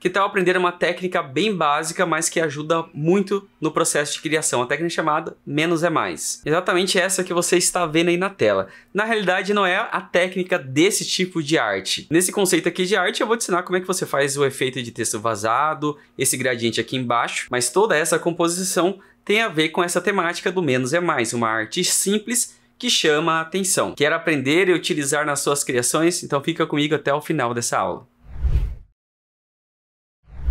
Que tal tá aprender uma técnica bem básica, mas que ajuda muito no processo de criação? A técnica é chamada menos é mais. Exatamente essa que você está vendo aí na tela. Na realidade, não é a técnica desse tipo de arte. Nesse conceito aqui de arte, eu vou te ensinar como é que você faz o efeito de texto vazado, esse gradiente aqui embaixo, mas toda essa composição tem a ver com essa temática do menos é mais, uma arte simples que chama a atenção. Quer aprender e utilizar nas suas criações? Então fica comigo até o final dessa aula.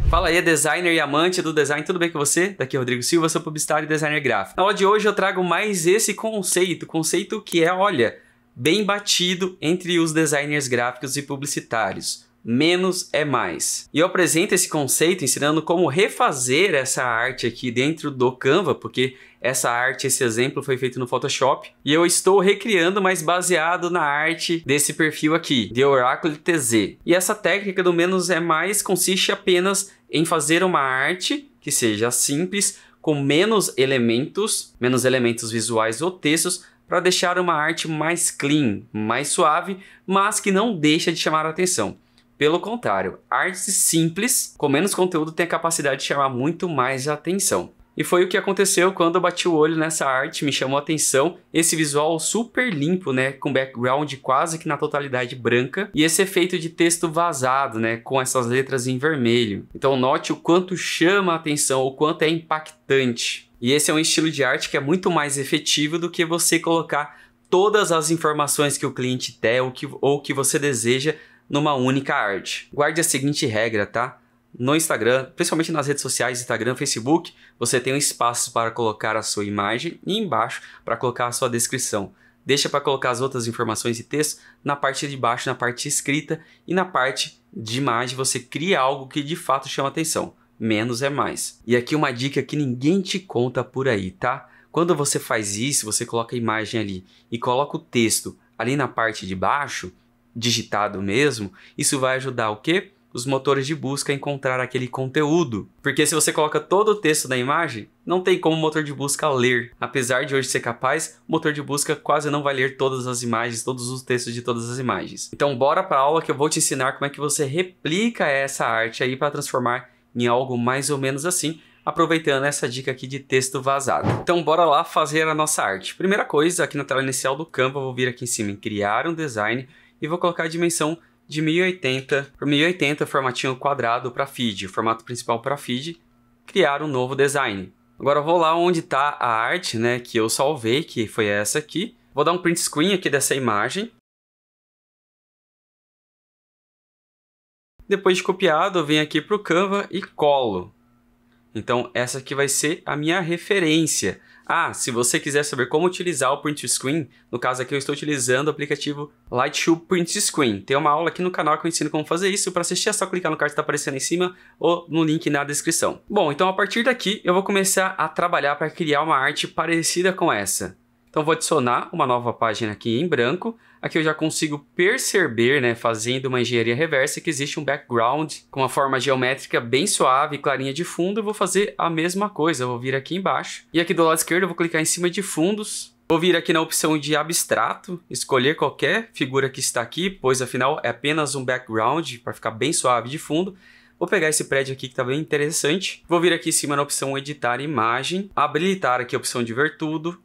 Fala aí, designer e amante do design, tudo bem com você? Daqui é Rodrigo Silva, sou publicitário e designer gráfico. Na aula de hoje eu trago mais esse conceito, conceito que é, olha, bem batido entre os designers gráficos e publicitários. Menos é mais. E eu apresento esse conceito ensinando como refazer essa arte aqui dentro do Canva, porque essa arte, esse exemplo foi feito no Photoshop e eu estou recriando, mas baseado na arte desse perfil aqui, de Oracle TZ. E essa técnica do menos é mais consiste apenas em fazer uma arte que seja simples, com menos elementos, menos elementos visuais ou textos, para deixar uma arte mais clean, mais suave, mas que não deixa de chamar a atenção. Pelo contrário, artes simples, com menos conteúdo, tem a capacidade de chamar muito mais atenção. E foi o que aconteceu quando eu bati o olho nessa arte, me chamou a atenção esse visual super limpo, né, com background quase que na totalidade branca e esse efeito de texto vazado, né, com essas letras em vermelho. Então note o quanto chama a atenção, o quanto é impactante. E esse é um estilo de arte que é muito mais efetivo do que você colocar todas as informações que o cliente tem ou que, ou que você deseja numa única arte. Guarde a seguinte regra, tá? no Instagram, principalmente nas redes sociais, Instagram, Facebook, você tem um espaço para colocar a sua imagem e embaixo para colocar a sua descrição. Deixa para colocar as outras informações e texto na parte de baixo, na parte escrita e na parte de imagem você cria algo que de fato chama atenção. Menos é mais. E aqui uma dica que ninguém te conta por aí, tá? Quando você faz isso, você coloca a imagem ali e coloca o texto ali na parte de baixo, digitado mesmo, isso vai ajudar o quê? os motores de busca encontrar aquele conteúdo. Porque se você coloca todo o texto da imagem, não tem como o motor de busca ler. Apesar de hoje ser capaz, o motor de busca quase não vai ler todas as imagens, todos os textos de todas as imagens. Então bora para a aula que eu vou te ensinar como é que você replica essa arte aí para transformar em algo mais ou menos assim, aproveitando essa dica aqui de texto vazado. Então bora lá fazer a nossa arte. Primeira coisa, aqui na tela inicial do Canva, eu vou vir aqui em cima em criar um design e vou colocar a dimensão de 1080 por 1080 formatinho quadrado para feed formato principal para feed criar um novo design. Agora vou lá onde está a arte, né, que eu salvei, que foi essa aqui. Vou dar um print screen aqui dessa imagem. Depois de copiado, eu venho aqui para o Canva e colo. Então, essa aqui vai ser a minha referência. Ah, se você quiser saber como utilizar o print screen, no caso aqui eu estou utilizando o aplicativo Lightshow Print Screen. Tem uma aula aqui no canal que eu ensino como fazer isso. Para assistir é só clicar no card que está aparecendo em cima ou no link na descrição. Bom, então a partir daqui eu vou começar a trabalhar para criar uma arte parecida com essa. Então vou adicionar uma nova página aqui em branco Aqui eu já consigo perceber, né, fazendo uma engenharia reversa, que existe um background com uma forma geométrica bem suave, clarinha de fundo. Eu vou fazer a mesma coisa, eu vou vir aqui embaixo. E aqui do lado esquerdo eu vou clicar em cima de fundos. Vou vir aqui na opção de abstrato, escolher qualquer figura que está aqui, pois afinal é apenas um background para ficar bem suave de fundo. Vou pegar esse prédio aqui que está bem interessante. Vou vir aqui em cima na opção editar imagem, habilitar aqui a opção de ver tudo,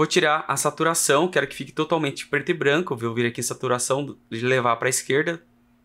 Vou tirar a saturação, quero que fique totalmente preto e branco. Vou vir aqui saturação, levar para a esquerda,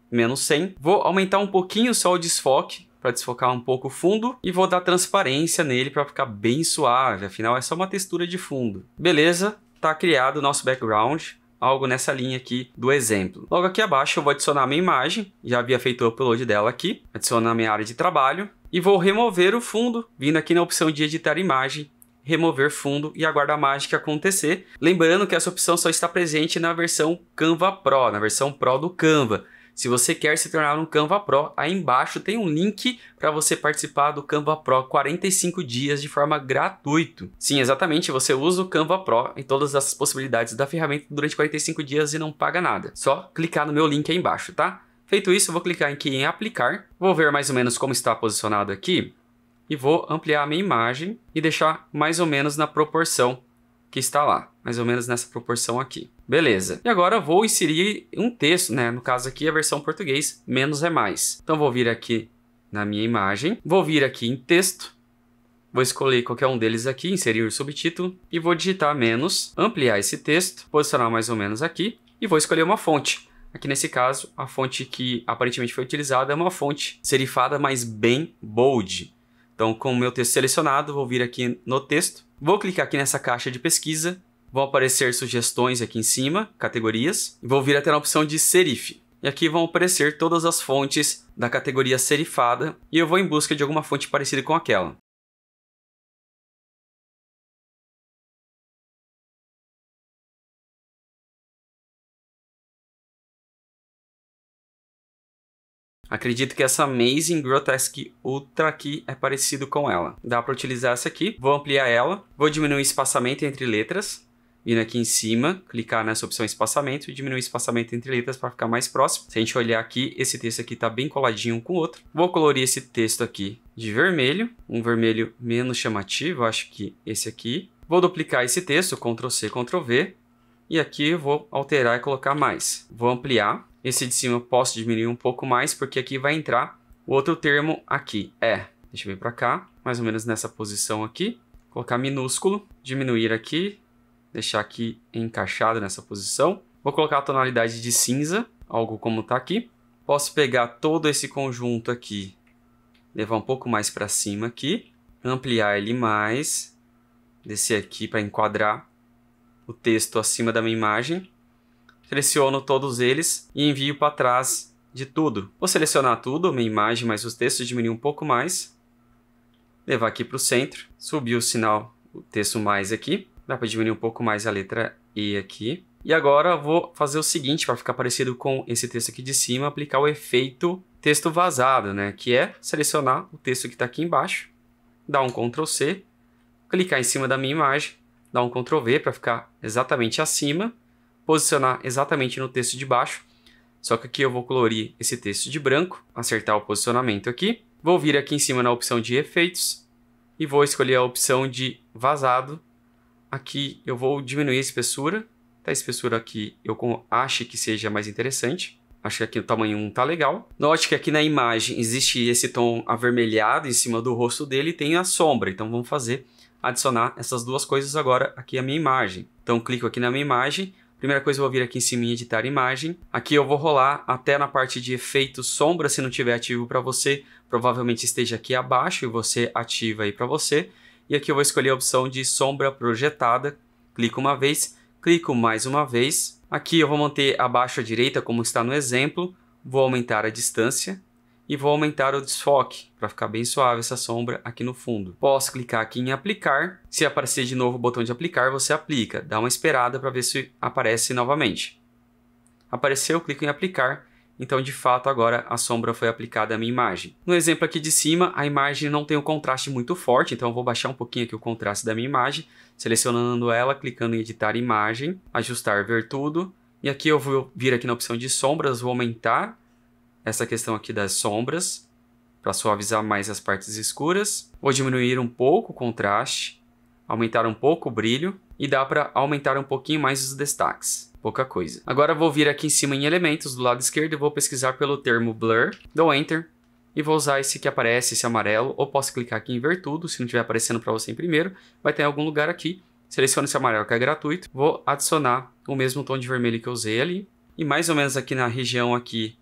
menos 100. Vou aumentar um pouquinho só o desfoque, para desfocar um pouco o fundo e vou dar transparência nele para ficar bem suave, afinal é só uma textura de fundo. Beleza, tá criado o nosso background, algo nessa linha aqui do exemplo. Logo aqui abaixo eu vou adicionar minha imagem, já havia feito o upload dela aqui, adiciono a minha área de trabalho e vou remover o fundo, vindo aqui na opção de editar imagem remover fundo e aguarda a mágica acontecer. Lembrando que essa opção só está presente na versão Canva Pro, na versão Pro do Canva. Se você quer se tornar um Canva Pro, aí embaixo tem um link para você participar do Canva Pro 45 dias de forma gratuita. Sim, exatamente, você usa o Canva Pro e todas as possibilidades da ferramenta durante 45 dias e não paga nada. Só clicar no meu link aí embaixo, tá? Feito isso, eu vou clicar aqui em aplicar. Vou ver mais ou menos como está posicionado aqui e vou ampliar a minha imagem e deixar mais ou menos na proporção que está lá, mais ou menos nessa proporção aqui. Beleza. E agora vou inserir um texto, né? No caso aqui a versão português, menos é mais. Então vou vir aqui na minha imagem, vou vir aqui em texto, vou escolher qualquer um deles aqui, inserir o subtítulo e vou digitar menos, ampliar esse texto, posicionar mais ou menos aqui e vou escolher uma fonte. Aqui nesse caso, a fonte que aparentemente foi utilizada é uma fonte serifada, mas bem bold. Então, com o meu texto selecionado, vou vir aqui no texto, vou clicar aqui nessa caixa de pesquisa, vão aparecer sugestões aqui em cima, categorias, e vou vir até na opção de serif. E aqui vão aparecer todas as fontes da categoria serifada, e eu vou em busca de alguma fonte parecida com aquela. Acredito que essa Amazing Grotesque Ultra aqui é parecido com ela. Dá para utilizar essa aqui. Vou ampliar ela. Vou diminuir o espaçamento entre letras. Vindo aqui em cima, clicar nessa opção espaçamento e diminuir o espaçamento entre letras para ficar mais próximo. Se a gente olhar aqui, esse texto aqui está bem coladinho um com o outro. Vou colorir esse texto aqui de vermelho, um vermelho menos chamativo, acho que esse aqui. Vou duplicar esse texto, Ctrl C, Ctrl V. e aqui eu vou alterar e colocar mais. Vou ampliar, esse de cima eu posso diminuir um pouco mais, porque aqui vai entrar o outro termo aqui, é. Deixa eu vir para cá, mais ou menos nessa posição aqui. Colocar minúsculo, diminuir aqui, deixar aqui encaixado nessa posição. Vou colocar a tonalidade de cinza, algo como está aqui. Posso pegar todo esse conjunto aqui, levar um pouco mais para cima aqui, ampliar ele mais, descer aqui para enquadrar o texto acima da minha imagem seleciono todos eles e envio para trás de tudo. Vou selecionar tudo, minha imagem mais os textos, diminuir um pouco mais, levar aqui para o centro, subir o sinal, o texto mais aqui, dá para diminuir um pouco mais a letra E aqui. E agora vou fazer o seguinte, para ficar parecido com esse texto aqui de cima, aplicar o efeito texto vazado, né? Que é selecionar o texto que está aqui embaixo, dar um Ctrl C, clicar em cima da minha imagem, dar um Ctrl V para ficar exatamente acima, posicionar exatamente no texto de baixo. Só que aqui eu vou colorir esse texto de branco, acertar o posicionamento aqui. Vou vir aqui em cima na opção de efeitos e vou escolher a opção de vazado. Aqui eu vou diminuir a espessura. Tá, a espessura aqui eu acho que seja mais interessante. Acho que aqui o tamanho 1 tá legal. Note que aqui na imagem existe esse tom avermelhado em cima do rosto dele e tem a sombra. Então vamos fazer adicionar essas duas coisas agora aqui à minha imagem. Então clico aqui na minha imagem, Primeira coisa, eu vou vir aqui em cima e editar imagem. Aqui eu vou rolar até na parte de efeito sombra, se não tiver ativo para você, provavelmente esteja aqui abaixo e você ativa aí para você. E aqui eu vou escolher a opção de sombra projetada. Clico uma vez, clico mais uma vez. Aqui eu vou manter abaixo à direita como está no exemplo. Vou aumentar a distância e vou aumentar o desfoque para ficar bem suave essa sombra aqui no fundo. Posso clicar aqui em aplicar. Se aparecer de novo o botão de aplicar, você aplica. Dá uma esperada para ver se aparece novamente. Apareceu, clico em aplicar. Então, de fato, agora a sombra foi aplicada à minha imagem. No exemplo aqui de cima, a imagem não tem um contraste muito forte, então eu vou baixar um pouquinho aqui o contraste da minha imagem, selecionando ela, clicando em editar imagem, ajustar ver tudo, e aqui eu vou vir aqui na opção de sombras, vou aumentar essa questão aqui das sombras, para suavizar mais as partes escuras. Vou diminuir um pouco o contraste, aumentar um pouco o brilho e dá para aumentar um pouquinho mais os destaques. Pouca coisa. Agora vou vir aqui em cima em elementos do lado esquerdo e vou pesquisar pelo termo blur, dou enter e vou usar esse que aparece, esse amarelo, ou posso clicar aqui em ver tudo, se não estiver aparecendo para você em primeiro, vai ter em algum lugar aqui. Seleciono esse amarelo que é gratuito, vou adicionar o mesmo tom de vermelho que eu usei ali e mais ou menos aqui na região aqui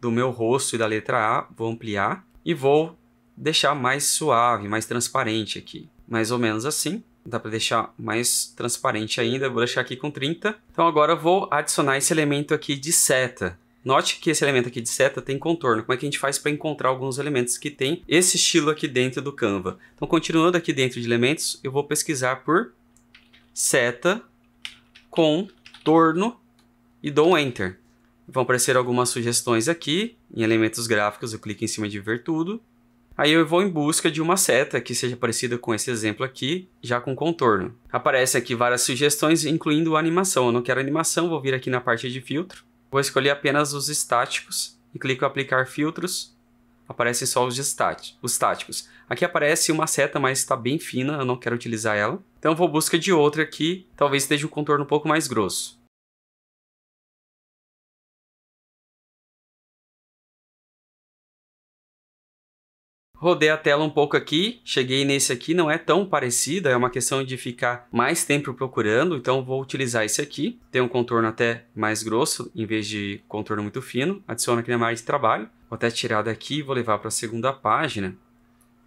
do meu rosto e da letra A, vou ampliar e vou deixar mais suave, mais transparente aqui. Mais ou menos assim. Dá para deixar mais transparente ainda, vou deixar aqui com 30. Então agora eu vou adicionar esse elemento aqui de seta. Note que esse elemento aqui de seta tem contorno. Como é que a gente faz para encontrar alguns elementos que tem esse estilo aqui dentro do Canva? Então, continuando aqui dentro de elementos, eu vou pesquisar por seta, contorno e dou um Enter. Vão aparecer algumas sugestões aqui. Em elementos gráficos, eu clico em cima de ver tudo. Aí eu vou em busca de uma seta que seja parecida com esse exemplo aqui, já com contorno. Aparecem aqui várias sugestões, incluindo animação. Eu não quero animação, vou vir aqui na parte de filtro. Vou escolher apenas os estáticos e clico em aplicar filtros. Aparecem só os, os táticos. Aqui aparece uma seta, mas está bem fina, eu não quero utilizar ela. Então vou busca de outra aqui, talvez esteja um contorno um pouco mais grosso. Rodei a tela um pouco aqui, cheguei nesse aqui, não é tão parecida, é uma questão de ficar mais tempo procurando, então vou utilizar esse aqui. Tem um contorno até mais grosso, em vez de contorno muito fino. Adiciono aqui na minha de trabalho. Vou até tirar daqui e vou levar para a segunda página.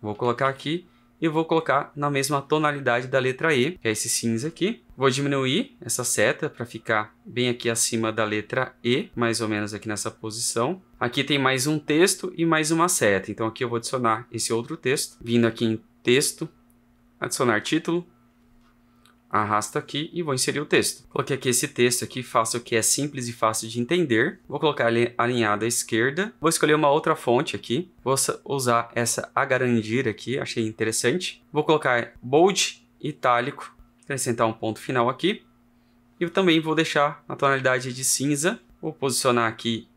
Vou colocar aqui e vou colocar na mesma tonalidade da letra E, que é esse cinza aqui. Vou diminuir essa seta para ficar bem aqui acima da letra E, mais ou menos aqui nessa posição. Aqui tem mais um texto e mais uma seta, então aqui eu vou adicionar esse outro texto, vindo aqui em texto, adicionar título, arrasto aqui e vou inserir o texto. Coloquei aqui esse texto aqui, faço o que é simples e fácil de entender. Vou colocar ele alinhado à esquerda. Vou escolher uma outra fonte aqui. Vou usar essa Agarandir aqui, achei interessante. Vou colocar bold, itálico, acrescentar um ponto final aqui. E também vou deixar na tonalidade de cinza. Vou posicionar aqui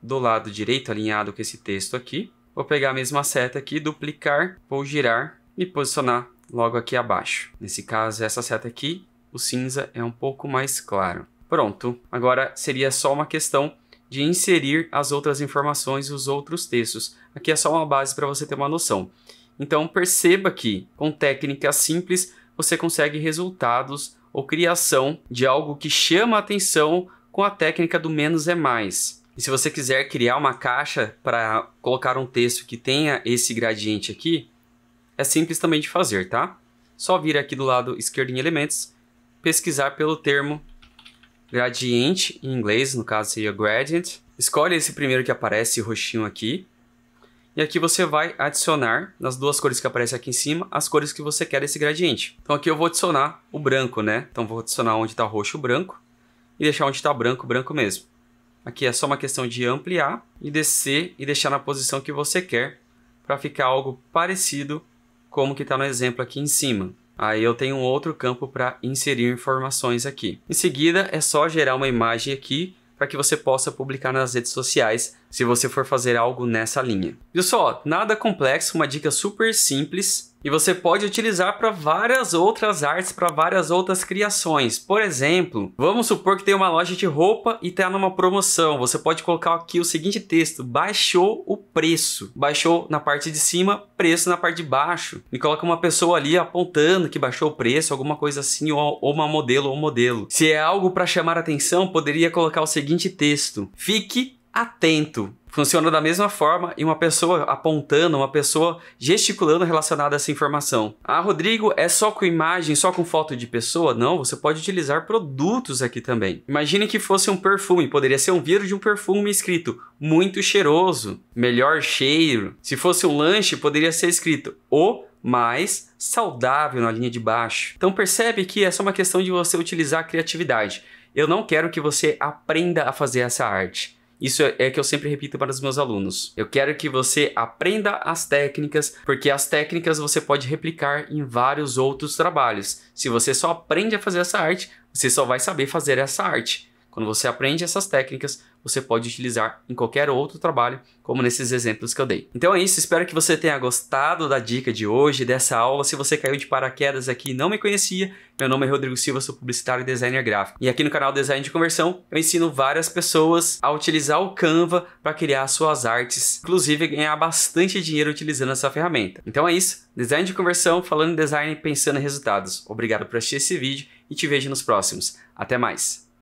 do lado direito, alinhado com esse texto aqui. Vou pegar a mesma seta aqui, duplicar, vou girar e posicionar logo aqui abaixo. Nesse caso, essa seta aqui, o cinza é um pouco mais claro. Pronto, agora seria só uma questão de inserir as outras informações e os outros textos. Aqui é só uma base para você ter uma noção. Então perceba que com técnicas simples você consegue resultados ou criação de algo que chama a atenção com a técnica do menos é mais. E se você quiser criar uma caixa para colocar um texto que tenha esse gradiente aqui, é simples também de fazer, tá? Só vir aqui do lado esquerdo em elementos, pesquisar pelo termo gradiente em inglês, no caso seria gradient. Escolhe esse primeiro que aparece roxinho aqui. E aqui você vai adicionar, nas duas cores que aparecem aqui em cima, as cores que você quer desse gradiente. Então aqui eu vou adicionar o branco, né? Então vou adicionar onde está roxo o branco e deixar onde está branco branco mesmo. Aqui é só uma questão de ampliar e descer e deixar na posição que você quer para ficar algo parecido como que está no exemplo aqui em cima. Aí eu tenho um outro campo para inserir informações aqui. Em seguida, é só gerar uma imagem aqui para que você possa publicar nas redes sociais se você for fazer algo nessa linha. Viu só? Nada complexo, uma dica super simples e você pode utilizar para várias outras artes, para várias outras criações. Por exemplo, vamos supor que tem uma loja de roupa e está numa promoção. Você pode colocar aqui o seguinte texto: baixou o preço. Baixou na parte de cima, preço na parte de baixo. E coloca uma pessoa ali apontando que baixou o preço, alguma coisa assim, ou uma modelo ou modelo. Se é algo para chamar atenção, poderia colocar o seguinte texto: fique atento. Funciona da mesma forma e uma pessoa apontando, uma pessoa gesticulando relacionada a essa informação. Ah, Rodrigo, é só com imagem, só com foto de pessoa? Não, você pode utilizar produtos aqui também. Imagine que fosse um perfume, poderia ser um vidro de um perfume escrito muito cheiroso, melhor cheiro. Se fosse um lanche, poderia ser escrito o mais saudável na linha de baixo. Então percebe que é só uma questão de você utilizar a criatividade. Eu não quero que você aprenda a fazer essa arte isso é, é que eu sempre repito para os meus alunos. Eu quero que você aprenda as técnicas, porque as técnicas você pode replicar em vários outros trabalhos. Se você só aprende a fazer essa arte, você só vai saber fazer essa arte. Quando você aprende essas técnicas, você pode utilizar em qualquer outro trabalho, como nesses exemplos que eu dei. Então é isso, espero que você tenha gostado da dica de hoje, dessa aula. Se você caiu de paraquedas aqui e não me conhecia, meu nome é Rodrigo Silva, sou publicitário e designer gráfico. E aqui no canal Design de Conversão, eu ensino várias pessoas a utilizar o Canva para criar suas artes, inclusive ganhar bastante dinheiro utilizando essa ferramenta. Então é isso, design de conversão, falando em design, pensando em resultados. Obrigado por assistir esse vídeo e te vejo nos próximos. Até mais!